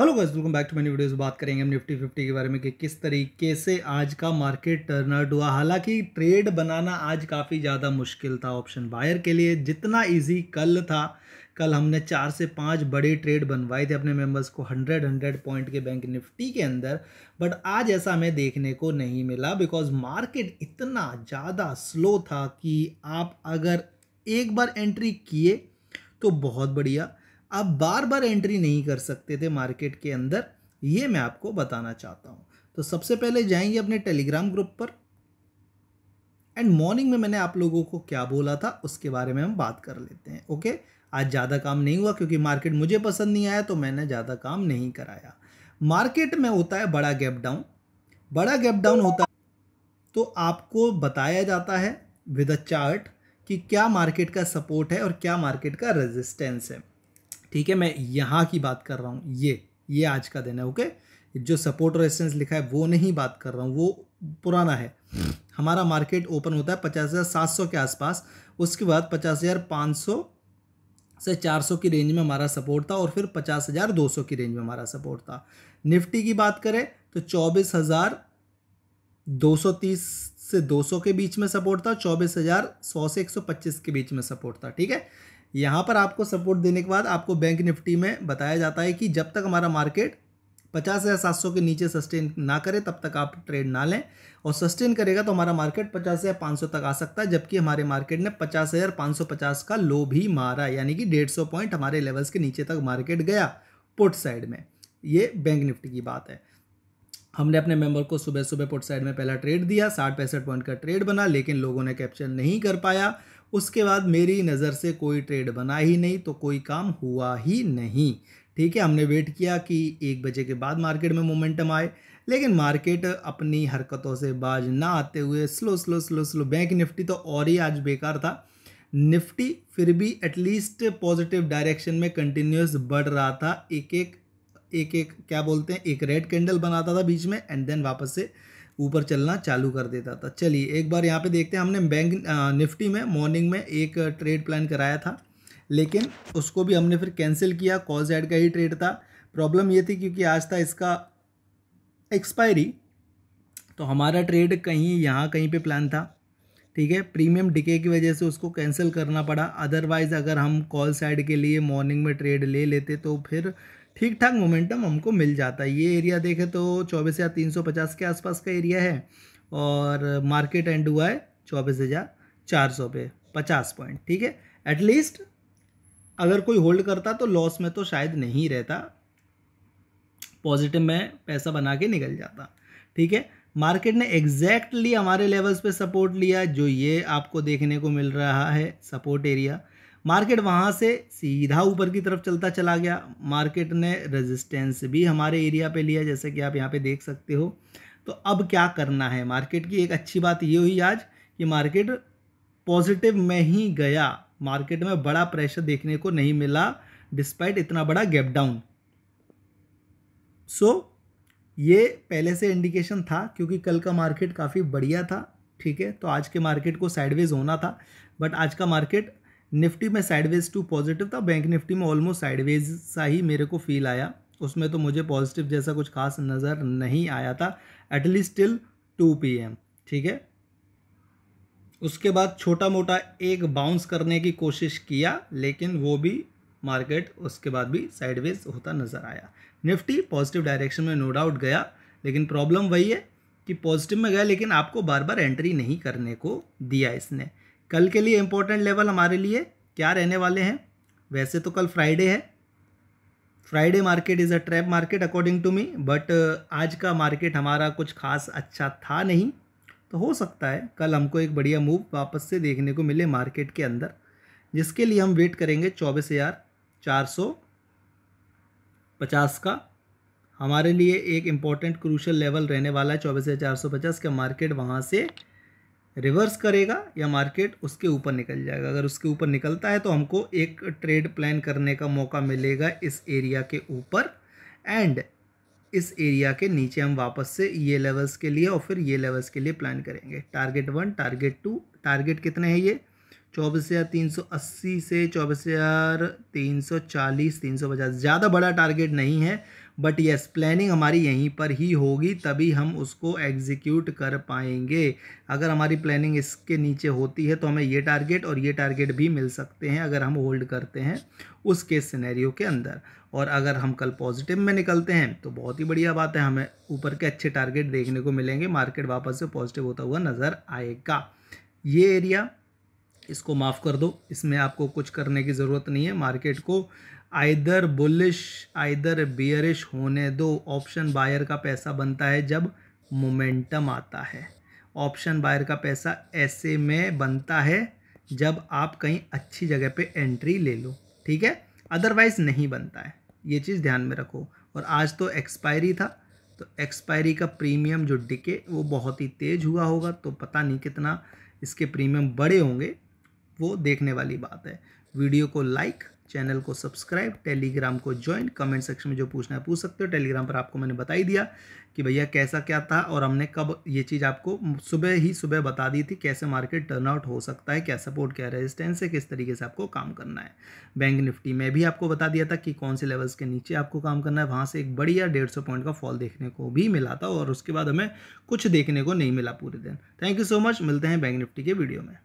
hello guys welcome back to many videos बात करेंगे हम निफ्टी फिफ्टी के बारे में कि किस तरीके से आज का मार्केट टर्नआउट हुआ हालांकि ट्रेड बनाना आज काफ़ी ज़्यादा मुश्किल था ऑप्शन बायर के लिए जितना इजी कल था कल हमने चार से पाँच बड़े ट्रेड बनवाए थे अपने मेंबर्स को हंड्रेड हंड्रेड पॉइंट के बैंक निफ्टी के अंदर बट आज ऐसा हमें देखने को नहीं मिला बिकॉज मार्केट इतना ज़्यादा स्लो था कि आप अगर एक बार एंट्री किए तो बहुत बढ़िया आप बार बार एंट्री नहीं कर सकते थे मार्केट के अंदर ये मैं आपको बताना चाहता हूँ तो सबसे पहले जाएंगे अपने टेलीग्राम ग्रुप पर एंड मॉर्निंग में मैंने आप लोगों को क्या बोला था उसके बारे में हम बात कर लेते हैं ओके आज ज़्यादा काम नहीं हुआ क्योंकि मार्केट मुझे पसंद नहीं आया तो मैंने ज़्यादा काम नहीं कराया मार्केट में होता है बड़ा गैप डाउन बड़ा गैप डाउन होता है तो आपको बताया जाता है विद अ चार्ट कि क्या मार्केट का सपोर्ट है और क्या मार्केट का रेजिस्टेंस है ठीक है मैं यहाँ की बात कर रहा हूँ ये ये आज का दिन है ओके जो सपोर्ट और रेसिस्टेंस लिखा है वो नहीं बात कर रहा हूँ वो पुराना है हमारा मार्केट ओपन होता है पचास हज़ार सात सौ के आसपास उसके बाद पचास हज़ार पाँच सौ से चार सौ की रेंज में हमारा सपोर्ट था और फिर पचास हजार दो सौ की रेंज में हमारा सपोर्ट था निफ्टी की बात करें तो चौबीस हजार दो सौ तीस से दो सौ के बीच में सपोर्ट था चौबीस हजार सौ से एक सौ पच्चीस के बीच में सपोर्ट था ठीक है यहाँ पर आपको सपोर्ट देने के बाद आपको बैंक निफ्टी में बताया जाता है कि जब तक हमारा मार्केट पचास हज़ार सात सौ के नीचे सस्टेन ना करे तब तक आप ट्रेड ना लें और सस्टेन करेगा तो हमारा मार्केट पचास हज़ार पाँच सौ तक आ सकता है जबकि हमारे मार्केट ने पचास हज़ार पाँच सौ पचास का लो भी मारा यानी कि डेढ़ सौ पॉइंट हमारे लेवल्स के नीचे तक मार्केट गया पुट साइड में ये बैंक निफ्टी की बात है हमने अपने मेंबर को सुबह सुबह पुट साइड में पहला ट्रेड दिया साठ पैंसठ पॉइंट का ट्रेड बना लेकिन लोगों ने कैप्चर नहीं कर पाया उसके बाद मेरी नज़र से कोई ट्रेड बना ही नहीं तो कोई काम हुआ ही नहीं ठीक है हमने वेट किया कि एक बजे के बाद मार्केट में मोमेंटम आए लेकिन मार्केट अपनी हरकतों से बाज ना आते हुए slow slow slow slow bank Nifty तो और ही आज बेकार था निफ्टी फिर भी एटलीस्ट पॉजिटिव डायरेक्शन में कंटिन्यूस बढ़ रहा था एक एक एक एक क्या बोलते हैं एक रेड कैंडल बनाता था बीच में एंड देन वापस से ऊपर चलना चालू कर देता था चलिए एक बार यहाँ पे देखते हैं हमने बैंक निफ्टी में मॉर्निंग में एक ट्रेड प्लान कराया था लेकिन उसको भी हमने फिर कैंसिल किया कॉल जैड का ही ट्रेड था प्रॉब्लम ये थी क्योंकि आज था इसका एक्सपायरी तो हमारा ट्रेड कहीं यहाँ कहीं पर प्लान था ठीक है प्रीमियम डिके की वजह से उसको कैंसिल करना पड़ा अदरवाइज़ अगर हम कॉल साइड के लिए मॉर्निंग में ट्रेड ले लेते तो फिर ठीक ठाक मोमेंटम हमको मिल जाता है ये एरिया देखें तो चौबीस हज़ार तीन सौ पचास के आसपास का एरिया है और मार्केट एंड हुआ है चौबीस हज़ार चार सौ पे पचास पॉइंट ठीक है एटलीस्ट अगर कोई होल्ड करता तो लॉस में तो शायद नहीं रहता पॉजिटिव में पैसा बना के निकल जाता ठीक है मार्केट ने एग्जैक्टली हमारे लेवल्स पे सपोर्ट लिया जो ये आपको देखने को मिल रहा है सपोर्ट एरिया मार्केट वहाँ से सीधा ऊपर की तरफ चलता चला गया मार्केट ने रेजिस्टेंस भी हमारे एरिया पे लिया जैसे कि आप यहाँ पे देख सकते हो तो अब क्या करना है मार्केट की एक अच्छी बात ये हुई आज कि मार्केट पॉजिटिव में ही गया मार्केट में बड़ा प्रेशर देखने को नहीं मिला डिस्पाइट इतना बड़ा गैप डाउन सो ये पहले से इंडिकेशन था क्योंकि कल का मार्केट काफ़ी बढ़िया था ठीक है तो आज के मार्केट को साइडवेज होना था बट आज का मार्केट निफ्टी में साइडवेज टू पॉजिटिव था बैंक निफ्टी में ऑलमोस्ट साइडवेज सा ही मेरे को फील आया उसमें तो मुझे पॉजिटिव जैसा कुछ खास नज़र नहीं आया था एटलीस्ट टिल टू पी ठीक है उसके बाद छोटा मोटा एक बाउंस करने की कोशिश किया लेकिन वो भी मार्केट उसके बाद भी साइडवेज होता नज़र आया निफ्टी पॉजिटिव डायरेक्शन में नो डाउट गया लेकिन प्रॉब्लम वही है कि पॉजिटिव में गया लेकिन आपको बार बार एंट्री नहीं करने को दिया इसने कल के लिए इम्पोर्टेंट लेवल हमारे लिए क्या रहने वाले हैं वैसे तो कल फ्राइडे है Friday market is a trap market according to me but आज का मार्केट हमारा कुछ खास अच्छा था नहीं तो हो सकता है कल हमको एक बढ़िया मूव वापस से देखने को मिले मार्केट के अंदर जिसके लिए हम वेट करेंगे चौबीस हज़ार चार सौ पचास का हमारे लिए एक इम्पॉर्टेंट क्रूशल लेवल रहने वाला है चौबीस हज़ार चार सौ पचास का मार्केट वहाँ से रिवर्स करेगा या मार्केट उसके ऊपर निकल जाएगा अगर उसके ऊपर निकलता है तो हमको एक ट्रेड प्लान करने का मौका मिलेगा इस एरिया के ऊपर एंड इस एरिया के नीचे हम वापस से ये लेवल्स के लिए और फिर ये लेवल्स के लिए प्लान करेंगे target one target two target कितने हैं ये चौबीस हज़ार तीन सौ अस्सी से चौबीस हज़ार तीन सौ चालीस तीन सौ पचास ज़्यादा बड़ा टारगेट नहीं है बट यस प्लानिंग हमारी यहीं पर ही होगी तभी हम उसको एग्जीक्यूट कर पाएंगे अगर हमारी प्लानिंग इसके नीचे होती है तो हमें ये टारगेट और ये टारगेट भी मिल सकते हैं अगर हम होल्ड करते हैं उस केस सिनेरियो के अंदर और अगर हम कल पॉजिटिव में निकलते हैं तो बहुत ही बढ़िया बात है हमें ऊपर के अच्छे टारगेट देखने को मिलेंगे मार्केट वापस से पॉजिटिव होता हुआ नज़र आएगा ये एरिया इसको माफ़ कर दो इसमें आपको कुछ करने की ज़रूरत नहीं है मार्केट को आइदर बुलिश आइदर बियरिश होने दो ऑप्शन बायर का पैसा बनता है जब मोमेंटम आता है ऑप्शन बायर का पैसा ऐसे में बनता है जब आप कहीं अच्छी जगह पे एंट्री ले लो ठीक है अदरवाइज़ नहीं बनता है ये चीज़ ध्यान में रखो और आज तो एक्सपायरी था तो एक्सपायरी का प्रीमियम जो डिके वो बहुत ही तेज़ हुआ होगा तो पता नहीं कितना इसके प्रीमियम बड़े होंगे वो देखने वाली बात है वीडियो को लाइक चैनल को सब्सक्राइब टेलीग्राम को ज्वाइन कमेंट सेक्शन में जो पूछना है पूछ सकते हो टेलीग्राम पर आपको मैंने बता ही दिया कि भैया कैसा क्या था और हमने कब ये चीज़ आपको सुबह ही सुबह बता दी थी कैसे मार्केट टर्नआउट हो सकता है क्या सपोर्ट क्या रेजिस्टेंस है किस तरीके से आपको काम करना है बैंक निफ्टी में भी आपको बता दिया था कि कौन से लेवल्स के नीचे आपको काम करना है वहाँ से एक बढ़िया डेढ़ सौ पॉइंट का फॉल देखने को भी मिला था और उसके बाद हमें कुछ देखने को नहीं मिला पूरे दिन थैंक यू सो मच मिलते हैं बैंक निफ्टी के वीडियो में